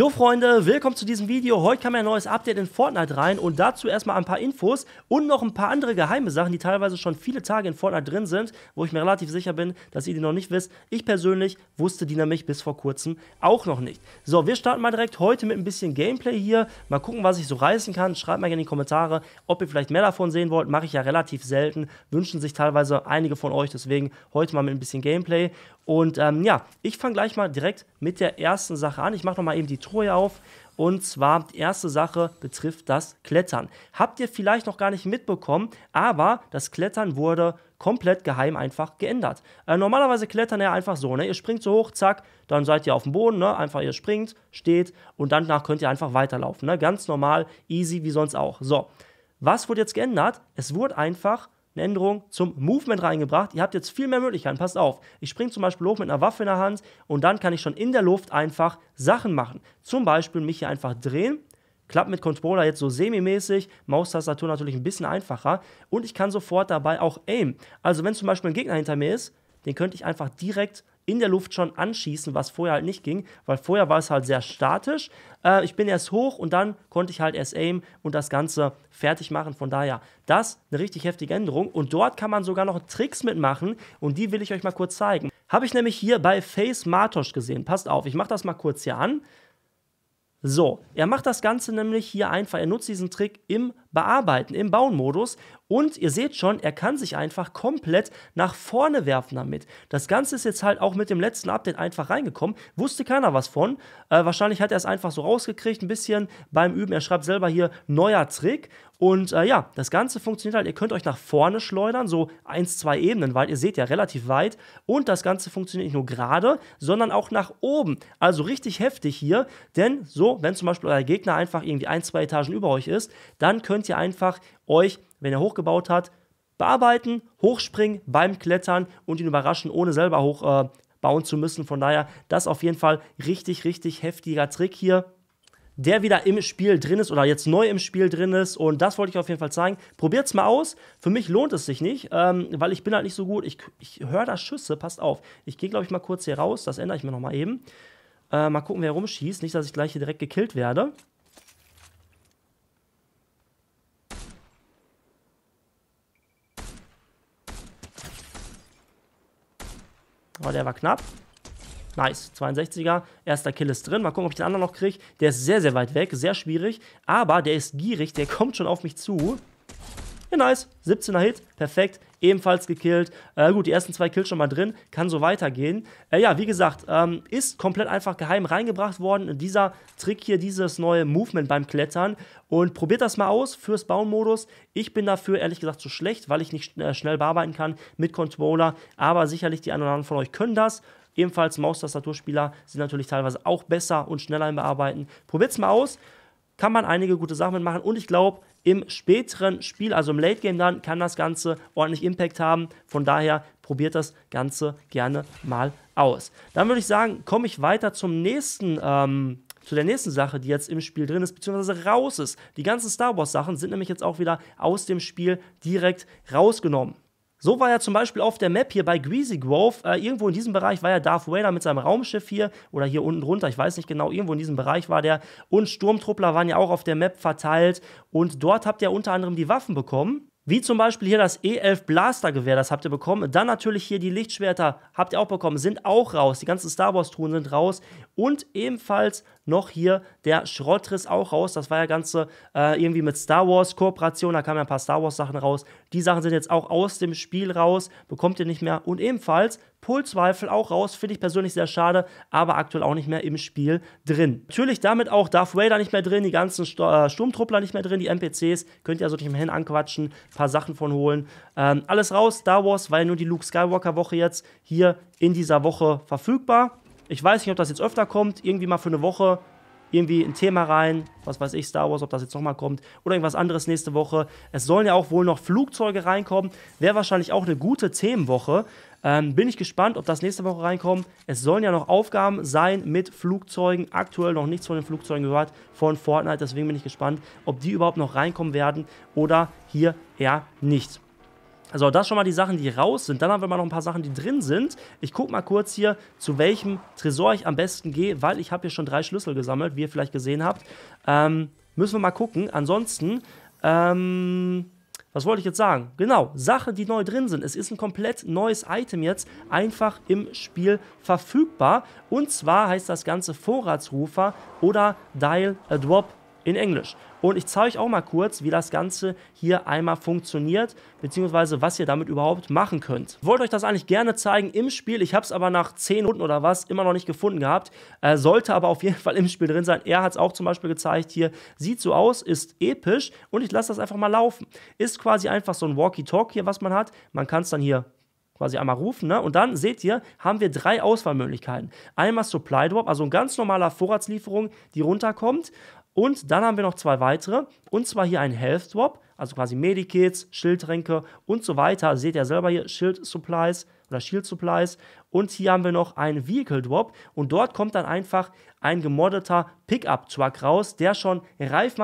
Jo Freunde, willkommen zu diesem Video. Heute kam ja ein neues Update in Fortnite rein und dazu erstmal ein paar Infos und noch ein paar andere geheime Sachen, die teilweise schon viele Tage in Fortnite drin sind, wo ich mir relativ sicher bin, dass ihr die noch nicht wisst. Ich persönlich wusste die nämlich bis vor kurzem auch noch nicht. So, wir starten mal direkt heute mit ein bisschen Gameplay hier. Mal gucken, was ich so reißen kann. Schreibt mal gerne in die Kommentare, ob ihr vielleicht mehr davon sehen wollt. Mache ich ja relativ selten. Wünschen sich teilweise einige von euch, deswegen heute mal mit ein bisschen Gameplay. Und ähm, ja, ich fange gleich mal direkt mit der ersten Sache an. Ich mache nochmal eben die Historie auf. Und zwar die erste Sache betrifft das Klettern. Habt ihr vielleicht noch gar nicht mitbekommen, aber das Klettern wurde komplett geheim einfach geändert. Äh, normalerweise klettern ja einfach so, ne? Ihr springt so hoch, zack, dann seid ihr auf dem Boden, ne? Einfach ihr springt, steht und danach könnt ihr einfach weiterlaufen, ne? Ganz normal, easy wie sonst auch. So, was wurde jetzt geändert? Es wurde einfach eine Änderung zum Movement reingebracht. Ihr habt jetzt viel mehr Möglichkeiten. Passt auf. Ich springe zum Beispiel hoch mit einer Waffe in der Hand und dann kann ich schon in der Luft einfach Sachen machen. Zum Beispiel mich hier einfach drehen. Klappt mit Controller jetzt so semi-mäßig, Maustastatur natürlich ein bisschen einfacher und ich kann sofort dabei auch aim. Also wenn zum Beispiel ein Gegner hinter mir ist, den könnte ich einfach direkt in der Luft schon anschießen, was vorher halt nicht ging, weil vorher war es halt sehr statisch. Äh, ich bin erst hoch und dann konnte ich halt erst aimen und das Ganze fertig machen. Von daher, das eine richtig heftige Änderung. Und dort kann man sogar noch Tricks mitmachen und die will ich euch mal kurz zeigen. Habe ich nämlich hier bei Face Martosch gesehen. Passt auf, ich mache das mal kurz hier an. So, er macht das Ganze nämlich hier einfach. Er nutzt diesen Trick im bearbeiten im Bauen-Modus. Und ihr seht schon, er kann sich einfach komplett nach vorne werfen damit. Das Ganze ist jetzt halt auch mit dem letzten Update einfach reingekommen. Wusste keiner was von. Äh, wahrscheinlich hat er es einfach so rausgekriegt, ein bisschen beim Üben. Er schreibt selber hier neuer Trick. Und äh, ja, das Ganze funktioniert halt. Ihr könnt euch nach vorne schleudern, so eins, zwei Ebenen, weil ihr seht ja relativ weit. Und das Ganze funktioniert nicht nur gerade, sondern auch nach oben. Also richtig heftig hier. Denn so, wenn zum Beispiel euer Gegner einfach irgendwie ein, zwei Etagen über euch ist, dann könnt könnt ihr einfach euch, wenn er hochgebaut hat, bearbeiten, hochspringen beim Klettern und ihn überraschen, ohne selber hochbauen äh, zu müssen. Von daher, das auf jeden Fall richtig, richtig heftiger Trick hier der wieder im Spiel drin ist oder jetzt neu im Spiel drin ist. Und das wollte ich auf jeden Fall zeigen. Probiert es mal aus. Für mich lohnt es sich nicht, ähm, weil ich bin halt nicht so gut. Ich, ich höre da Schüsse, passt auf. Ich gehe, glaube ich, mal kurz hier raus. Das ändere ich mir nochmal eben. Äh, mal gucken, wer rumschießt. Nicht, dass ich gleich hier direkt gekillt werde. Aber oh, der war knapp. Nice, 62er. Erster Kill ist drin. Mal gucken, ob ich den anderen noch kriege. Der ist sehr, sehr weit weg, sehr schwierig. Aber der ist gierig, der kommt schon auf mich zu. Ja, nice. 17er Hit. Perfekt. Ebenfalls gekillt. Äh, gut, die ersten zwei Kills schon mal drin. Kann so weitergehen. Äh, ja, wie gesagt, ähm, ist komplett einfach geheim reingebracht worden. Dieser Trick hier, dieses neue Movement beim Klettern. Und probiert das mal aus fürs Bauen-Modus. Ich bin dafür ehrlich gesagt zu schlecht, weil ich nicht äh, schnell bearbeiten kann mit Controller. Aber sicherlich die einen oder anderen von euch können das. Ebenfalls Maustastaturspieler sind natürlich teilweise auch besser und schneller im Bearbeiten. Probiert es mal aus kann man einige gute Sachen mitmachen und ich glaube, im späteren Spiel, also im Late Game dann, kann das Ganze ordentlich Impact haben. Von daher probiert das Ganze gerne mal aus. Dann würde ich sagen, komme ich weiter zum nächsten ähm, zu der nächsten Sache, die jetzt im Spiel drin ist, beziehungsweise raus ist. Die ganzen Star Wars Sachen sind nämlich jetzt auch wieder aus dem Spiel direkt rausgenommen. So war er zum Beispiel auf der Map hier bei Greasy Grove, äh, irgendwo in diesem Bereich war ja Darth Vader mit seinem Raumschiff hier oder hier unten drunter, ich weiß nicht genau, irgendwo in diesem Bereich war der. Und Sturmtruppler waren ja auch auf der Map verteilt und dort habt ihr unter anderem die Waffen bekommen wie zum Beispiel hier das E11 Blastergewehr, das habt ihr bekommen. Dann natürlich hier die Lichtschwerter, habt ihr auch bekommen, sind auch raus. Die ganzen Star Wars-Truhen sind raus. Und ebenfalls noch hier der Schrottriss auch raus. Das war ja ganze äh, irgendwie mit Star Wars-Kooperation. Da kamen ja ein paar Star Wars-Sachen raus. Die Sachen sind jetzt auch aus dem Spiel raus, bekommt ihr nicht mehr. Und ebenfalls Pulsweifel auch raus, finde ich persönlich sehr schade, aber aktuell auch nicht mehr im Spiel drin. Natürlich damit auch Darth Vader nicht mehr drin, die ganzen äh, Sturmtruppler nicht mehr drin, die NPCs, könnt ihr also nicht mehr hin anquatschen, paar Sachen von holen. Ähm, alles raus, Star Wars, war ja nur die Luke Skywalker Woche jetzt hier in dieser Woche verfügbar. Ich weiß nicht, ob das jetzt öfter kommt, irgendwie mal für eine Woche irgendwie ein Thema rein, was weiß ich, Star Wars, ob das jetzt nochmal kommt oder irgendwas anderes nächste Woche. Es sollen ja auch wohl noch Flugzeuge reinkommen. Wäre wahrscheinlich auch eine gute Themenwoche, ähm, bin ich gespannt, ob das nächste Woche reinkommt. Es sollen ja noch Aufgaben sein mit Flugzeugen. Aktuell noch nichts von den Flugzeugen gehört von Fortnite. Deswegen bin ich gespannt, ob die überhaupt noch reinkommen werden oder hier eher nicht. Also das schon mal die Sachen, die raus sind. Dann haben wir mal noch ein paar Sachen, die drin sind. Ich gucke mal kurz hier, zu welchem Tresor ich am besten gehe, weil ich habe hier schon drei Schlüssel gesammelt, wie ihr vielleicht gesehen habt. Ähm, müssen wir mal gucken. Ansonsten, ähm, was wollte ich jetzt sagen? Genau, Sachen, die neu drin sind. Es ist ein komplett neues Item jetzt einfach im Spiel verfügbar. Und zwar heißt das Ganze Vorratsrufer oder Dial a Drop in Englisch. Und ich zeige euch auch mal kurz, wie das Ganze hier einmal funktioniert, beziehungsweise was ihr damit überhaupt machen könnt. Ich wollte euch das eigentlich gerne zeigen im Spiel, ich habe es aber nach 10 Runden oder was immer noch nicht gefunden gehabt, äh, sollte aber auf jeden Fall im Spiel drin sein. Er hat es auch zum Beispiel gezeigt hier, sieht so aus, ist episch und ich lasse das einfach mal laufen. Ist quasi einfach so ein walkie talk hier, was man hat. Man kann es dann hier quasi einmal rufen. Ne? Und dann seht ihr, haben wir drei Auswahlmöglichkeiten. Einmal Supply Drop, also ein ganz normaler Vorratslieferung, die runterkommt. Und dann haben wir noch zwei weitere, und zwar hier ein Health Drop, also quasi Medikits, Schildtränke und so weiter. Seht ihr selber hier Schild Supplies oder Shield Supplies. Und hier haben wir noch einen Vehicle Drop und dort kommt dann einfach ein gemoddeter Pickup Truck raus, der schon Reifen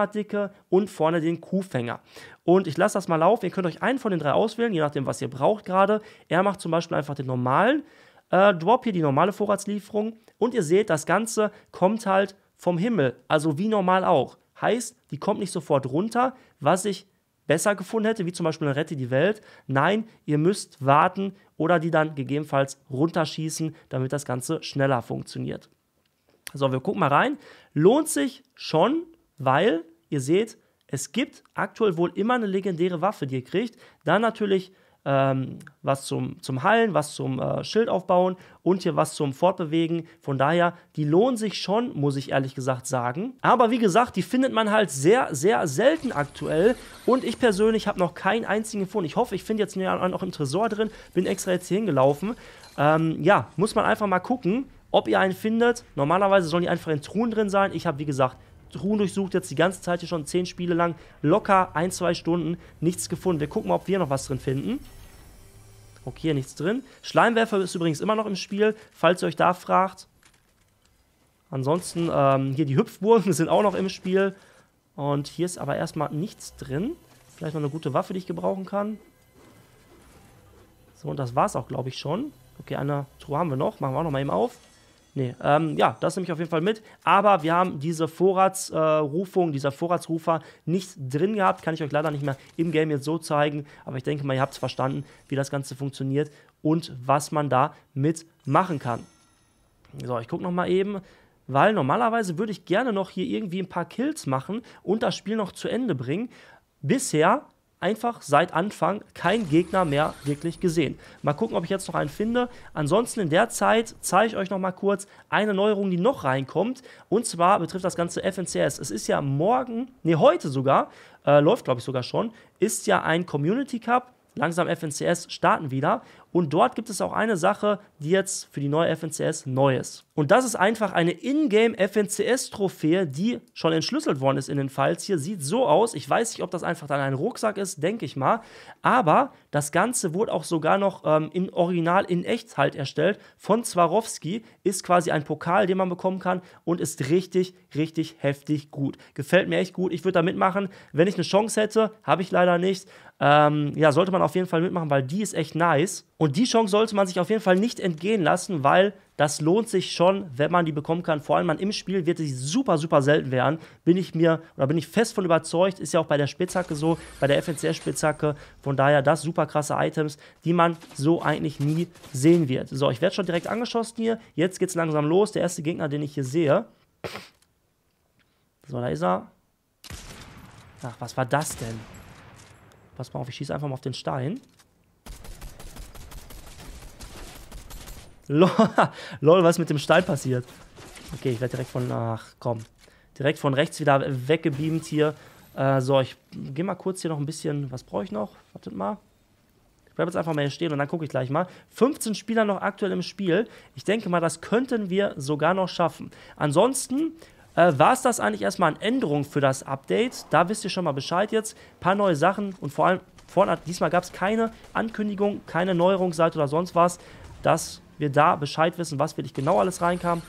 und vorne den Kuhfänger. Und ich lasse das mal laufen. Ihr könnt euch einen von den drei auswählen, je nachdem, was ihr braucht gerade. Er macht zum Beispiel einfach den normalen äh, Drop hier, die normale Vorratslieferung. Und ihr seht, das Ganze kommt halt vom Himmel, also wie normal auch. Heißt, die kommt nicht sofort runter, was ich besser gefunden hätte, wie zum Beispiel Rette die Welt. Nein, ihr müsst warten oder die dann gegebenenfalls runterschießen, damit das Ganze schneller funktioniert. So, wir gucken mal rein. Lohnt sich schon, weil ihr seht, es gibt aktuell wohl immer eine legendäre Waffe, die ihr kriegt. Dann natürlich ähm, was zum, zum Hallen, was zum äh, Schild aufbauen und hier was zum Fortbewegen. Von daher, die lohnen sich schon, muss ich ehrlich gesagt sagen. Aber wie gesagt, die findet man halt sehr, sehr selten aktuell. Und ich persönlich habe noch keinen einzigen gefunden. Ich hoffe, ich finde jetzt noch im Tresor drin. Bin extra jetzt hier hingelaufen. Ähm, ja, muss man einfach mal gucken, ob ihr einen findet. Normalerweise sollen die einfach in Truhen drin sein. Ich habe, wie gesagt, Truhen durchsucht jetzt die ganze Zeit hier schon zehn Spiele lang, locker ein, zwei Stunden, nichts gefunden. Wir gucken mal, ob wir noch was drin finden. Okay, nichts drin. Schleimwerfer ist übrigens immer noch im Spiel, falls ihr euch da fragt. Ansonsten, ähm, hier die Hüpfburgen sind auch noch im Spiel. Und hier ist aber erstmal nichts drin. Vielleicht noch eine gute Waffe, die ich gebrauchen kann. So, und das war's auch, glaube ich, schon. Okay, eine Truhe haben wir noch. Machen wir auch noch mal eben auf. Nee, ähm, ja, das nehme ich auf jeden Fall mit. Aber wir haben diese Vorratsrufung, äh, dieser Vorratsrufer nicht drin gehabt. Kann ich euch leider nicht mehr im Game jetzt so zeigen. Aber ich denke mal, ihr habt es verstanden, wie das Ganze funktioniert und was man da mitmachen kann. So, ich gucke nochmal eben weil normalerweise würde ich gerne noch hier irgendwie ein paar Kills machen und das Spiel noch zu Ende bringen. Bisher einfach seit Anfang kein Gegner mehr wirklich gesehen. Mal gucken, ob ich jetzt noch einen finde. Ansonsten in der Zeit zeige ich euch noch mal kurz eine Neuerung, die noch reinkommt. Und zwar betrifft das Ganze FNCS. Es ist ja morgen, nee, heute sogar, äh, läuft glaube ich sogar schon, ist ja ein Community Cup langsam FNCS starten wieder. Und dort gibt es auch eine Sache, die jetzt für die neue FNCS neu ist. Und das ist einfach eine Ingame FNCS-Trophäe, die schon entschlüsselt worden ist in den Files hier. Sieht so aus. Ich weiß nicht, ob das einfach dann ein Rucksack ist, denke ich mal. Aber das Ganze wurde auch sogar noch ähm, in Original in Echt halt erstellt von Swarovski. Ist quasi ein Pokal, den man bekommen kann und ist richtig, richtig heftig gut. Gefällt mir echt gut. Ich würde da mitmachen. Wenn ich eine Chance hätte, habe ich leider nicht. Ähm, ja, sollte man auf jeden Fall mitmachen, weil die ist echt nice. Und die Chance sollte man sich auf jeden Fall nicht entgehen lassen, weil das lohnt sich schon, wenn man die bekommen kann. Vor allem man im Spiel wird sie super, super selten werden. Bin ich mir oder bin ich fest von überzeugt. Ist ja auch bei der Spitzhacke so, bei der FNCS-Spitzhacke. Von daher das super krasse Items, die man so eigentlich nie sehen wird. So, ich werde schon direkt angeschossen hier. Jetzt geht's langsam los. Der erste Gegner, den ich hier sehe. So, da ist er. Ach, was war das denn? Pass mal auf, ich schieße einfach mal auf den Stein. Lol, was ist mit dem Stein passiert? Okay, ich werde direkt von... Ach, komm. Direkt von rechts wieder weggebeamt hier. Äh, so, ich gehe mal kurz hier noch ein bisschen... Was brauche ich noch? Wartet mal. Ich bleibe jetzt einfach mal hier stehen und dann gucke ich gleich mal. 15 Spieler noch aktuell im Spiel. Ich denke mal, das könnten wir sogar noch schaffen. Ansonsten äh, war es das eigentlich erstmal an Änderungen für das Update. Da wisst ihr schon mal Bescheid jetzt. Ein paar neue Sachen und vor allem, vorne, diesmal gab es keine Ankündigung, keine Neuerungsseite oder sonst was, dass wir da Bescheid wissen, was wirklich genau alles reinkam.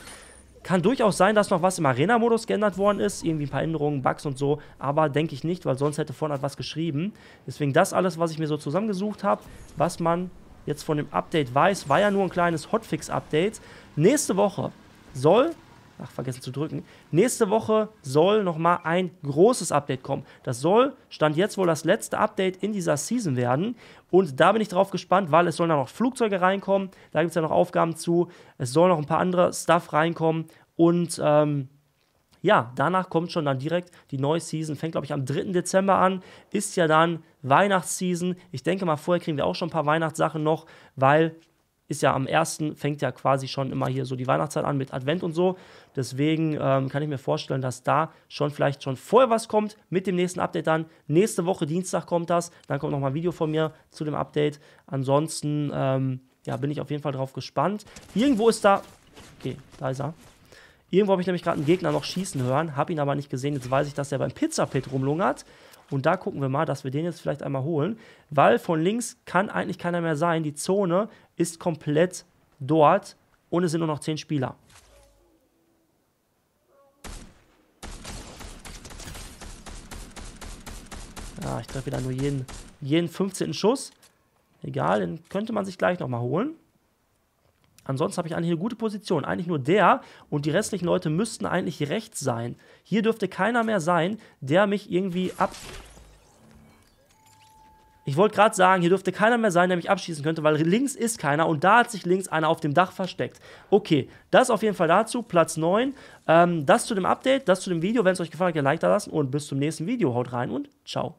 Kann durchaus sein, dass noch was im Arena-Modus geändert worden ist, irgendwie ein paar Änderungen, Bugs und so, aber denke ich nicht, weil sonst hätte Fortnite was geschrieben. Deswegen das alles, was ich mir so zusammengesucht habe, was man jetzt von dem Update weiß, war ja nur ein kleines Hotfix-Update. Nächste Woche soll Ach, vergessen zu drücken. Nächste Woche soll nochmal ein großes Update kommen. Das soll, stand jetzt wohl das letzte Update in dieser Season werden. Und da bin ich drauf gespannt, weil es sollen da noch Flugzeuge reinkommen. Da gibt es ja noch Aufgaben zu. Es soll noch ein paar andere Stuff reinkommen. Und ähm, ja, danach kommt schon dann direkt die neue Season. Fängt, glaube ich, am 3. Dezember an. Ist ja dann Weihnachtsseason. Ich denke mal, vorher kriegen wir auch schon ein paar Weihnachtssachen noch, weil ist ja am 1. fängt ja quasi schon immer hier so die Weihnachtszeit an mit Advent und so. Deswegen ähm, kann ich mir vorstellen, dass da schon vielleicht schon vorher was kommt mit dem nächsten Update dann. Nächste Woche Dienstag kommt das. Dann kommt nochmal ein Video von mir zu dem Update. Ansonsten, ähm, ja, bin ich auf jeden Fall drauf gespannt. Irgendwo ist da. Okay, da ist er. Irgendwo habe ich nämlich gerade einen Gegner noch schießen hören, habe ihn aber nicht gesehen. Jetzt weiß ich, dass er beim Pizza Pit rumlungert. Und da gucken wir mal, dass wir den jetzt vielleicht einmal holen, weil von links kann eigentlich keiner mehr sein. Die Zone ist komplett dort und es sind nur noch 10 Spieler. Ja, ich treffe wieder nur jeden, jeden 15. Schuss. Egal, den könnte man sich gleich nochmal holen. Ansonsten habe ich eigentlich eine gute Position. Eigentlich nur der und die restlichen Leute müssten eigentlich rechts sein. Hier dürfte keiner mehr sein, der mich irgendwie ab... Ich wollte gerade sagen, hier dürfte keiner mehr sein, der mich abschießen könnte, weil links ist keiner und da hat sich links einer auf dem Dach versteckt. Okay, das auf jeden Fall dazu, Platz 9. Ähm, das zu dem Update, das zu dem Video. Wenn es euch gefallen hat, ein Like da lassen und bis zum nächsten Video. Haut rein und ciao.